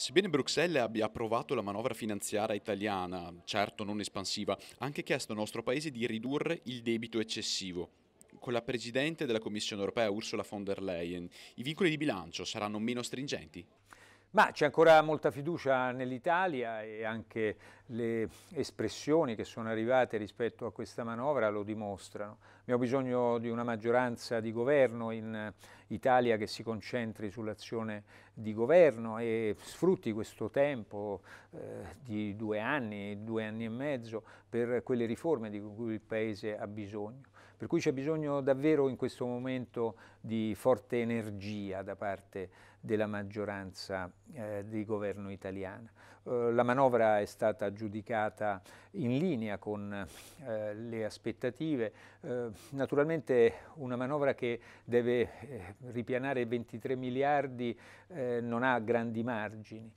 Sebbene Bruxelles abbia approvato la manovra finanziaria italiana, certo non espansiva, ha anche chiesto al nostro Paese di ridurre il debito eccessivo. Con la Presidente della Commissione europea Ursula von der Leyen, i vincoli di bilancio saranno meno stringenti? Ma c'è ancora molta fiducia nell'Italia e anche le espressioni che sono arrivate rispetto a questa manovra lo dimostrano. Abbiamo bisogno di una maggioranza di governo in Italia che si concentri sull'azione di governo e sfrutti questo tempo eh, di due anni, due anni e mezzo per quelle riforme di cui il Paese ha bisogno. Per cui c'è bisogno davvero in questo momento di forte energia da parte della maggioranza eh, di governo italiana. Eh, la manovra è stata giudicata in linea con eh, le aspettative, eh, naturalmente una manovra che deve eh, ripianare 23 miliardi eh, non ha grandi margini,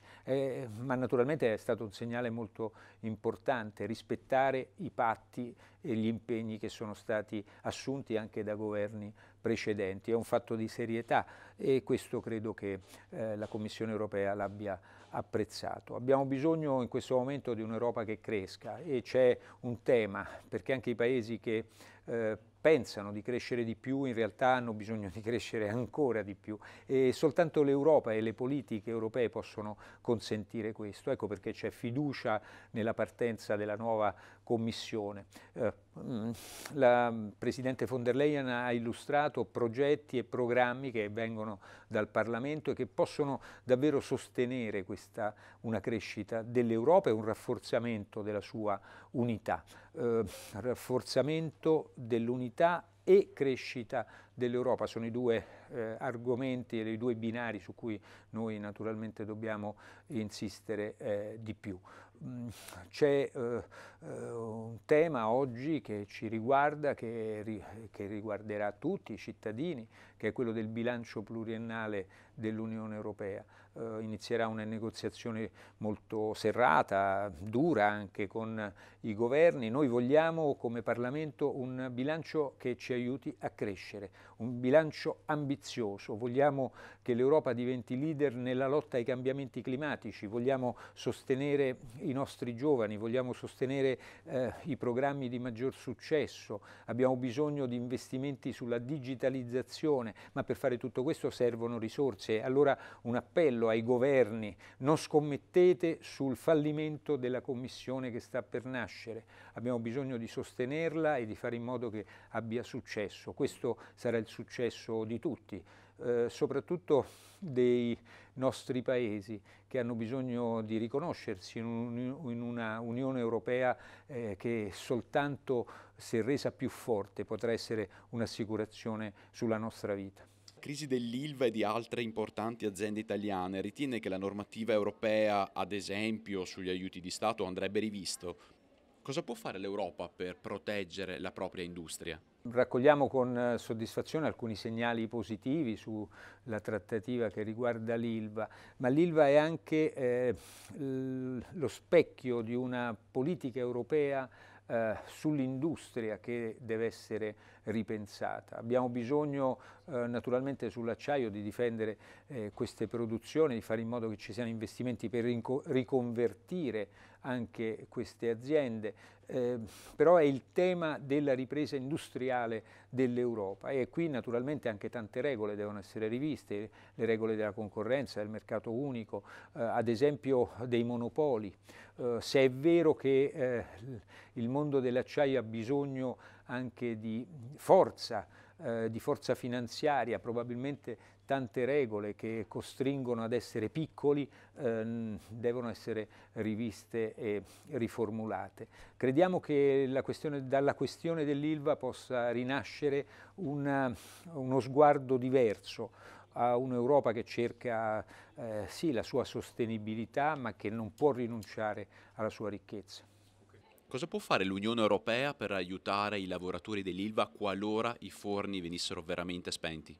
ma naturalmente è stato un segnale molto importante rispettare i patti e gli impegni che sono stati assunti anche da governi precedenti, è un fatto di serietà e questo credo che eh, la Commissione europea l'abbia apprezzato. Abbiamo bisogno in questo momento di un'Europa che cresca e c'è un tema perché anche i paesi che eh, pensano di crescere di più, in realtà hanno bisogno di crescere ancora di più e soltanto l'Europa e le politiche europee possono consentire questo. Ecco perché c'è fiducia nella partenza della nuova Commissione. Eh, mm, la Presidente von der Leyen ha illustrato progetti e programmi che vengono dal Parlamento e che possono davvero sostenere questa, una crescita dell'Europa e un rafforzamento della sua unità, eh, rafforzamento dell'unità stabilità e crescita dell'Europa. Sono i due eh, argomenti e i due binari su cui noi naturalmente dobbiamo insistere eh, di più. Mm, c'è eh, eh, un tema oggi che ci riguarda, che, ri, che, riguarderà tutti i cittadini, che è quello del bilancio pluriennale dell'Unione Europea. Eh, inizierà una negoziazione molto serrata, dura anche con i governi. Noi vogliamo come Parlamento un bilancio che ci aiuti a crescere, un bilancio ambizioso. Vogliamo che l'Europa diventi leader nella lotta ai cambiamenti climatici, vogliamo sostenere i nostri giovani, vogliamo sostenere eh, i programmi di maggior successo, abbiamo bisogno di investimenti sulla digitalizzazione, ma per fare tutto questo servono risorse. Allora un appello ai governi, non scommettete sul fallimento della Commissione che sta per nascere, abbiamo bisogno di sostenerla e di fare in modo che abbia successo. Questo sarà il successo di tutti eh, soprattutto dei nostri paesi che hanno bisogno di riconoscersi in, un, in una Unione Europea eh, che soltanto se resa più forte potrà essere un'assicurazione sulla nostra vita. La crisi dell'ILVA e di altre importanti aziende italiane ritiene che la normativa europea, ad esempio sugli aiuti di Stato, andrebbe rivisto Cosa può fare l'Europa per proteggere la propria industria? Raccogliamo con eh, soddisfazione alcuni segnali positivi sulla trattativa che riguarda l'ILVA, ma l'ILVA è anche eh, lo specchio di una politica europea eh, sull'industria che deve essere ripensata. Abbiamo bisogno eh, naturalmente sull'acciaio di difendere eh, queste produzioni, di fare in modo che ci siano investimenti per riconvertire anche queste aziende, eh, però è il tema della ripresa industriale dell'Europa e qui naturalmente anche tante regole devono essere riviste, le regole della concorrenza, del mercato unico, eh, ad esempio dei monopoli. Eh, se è vero che eh, il mondo dell'acciaio ha bisogno anche di forza, eh, di forza finanziaria, probabilmente tante regole che costringono ad essere piccoli eh, devono essere riviste e riformulate. Crediamo che questione, dalla questione dell'ILVA possa rinascere una, uno sguardo diverso a un'Europa che cerca eh, sì la sua sostenibilità ma che non può rinunciare alla sua ricchezza. Cosa può fare l'Unione Europea per aiutare i lavoratori dell'Ilva qualora i forni venissero veramente spenti?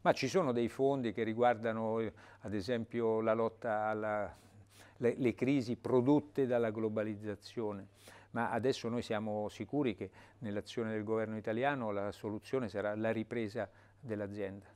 Ma ci sono dei fondi che riguardano ad esempio la lotta alle crisi prodotte dalla globalizzazione ma adesso noi siamo sicuri che nell'azione del governo italiano la soluzione sarà la ripresa dell'azienda.